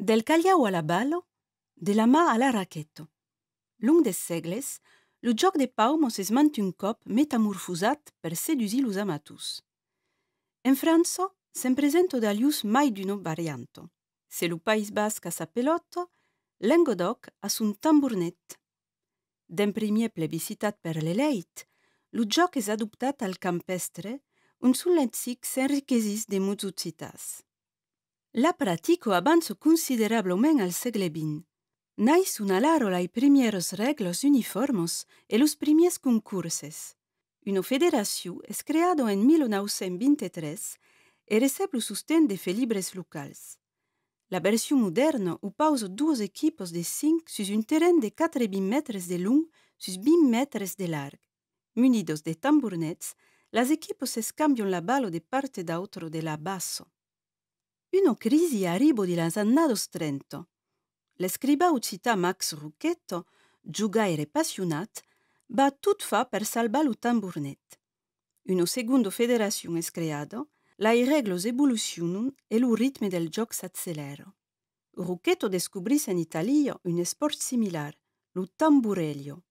Del callau a la balo, de la mà a l la raqueto. Long des sègle, lo joòc de paumos es manti un còp metamorfoat per seduir los amatus. En Franço, s’n presento’ius mai duun nou varianto. Se lo país basca sa peloto, l’engo ddoc a son tambornèt. Den primièr plebiscitat per l’lèit, lo joòc es adoptat al campère, un sonlentzig s’enriquesis de mozucitas. La pratico avanzo considerablement al seglebin. Nais un alar la primièros regglo uniformos e los primièrs concurses. Uno federaciiu es creado en 1923 e recep lo sustén de feibres locals. La vers moderna upaso duos equipos de 5 sus un terénn de 4.000mètre de lung sus vin mètre de lar. Muidos de tamburetss, las equiposcambion la balo de parte d’tro de la basso. una crisi a Ribo di Lansannado Strento. L'escribau cita Max Rucchetto, giugaire passionat, va tutfa per salvare lo tamburnet. Una seconda federazione è creata, la reglos evolutionum e lo ritmo del gioco s'accelera. Rucchetto descubrisse in Italia un sport similar, lo tamburelio.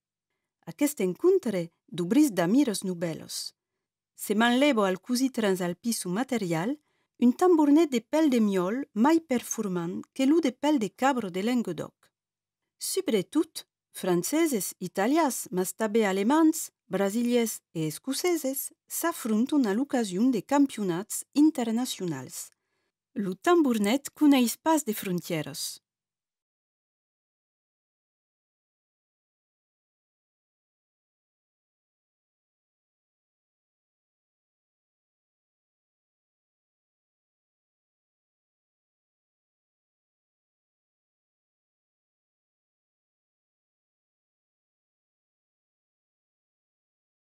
A questo incontro, dubris da miros nubelos. Se manlevo al così transalpi su materiale, une tambournée de pelles de miole, mai performant que l'ou de pelles de cabres de Languedoc. toutes, franceses, italias, mas allemands, alemans, brasilies et escoceses s'affrontent à l'occasion des championnats internationaux. Le tambournet connaît pas de frontières.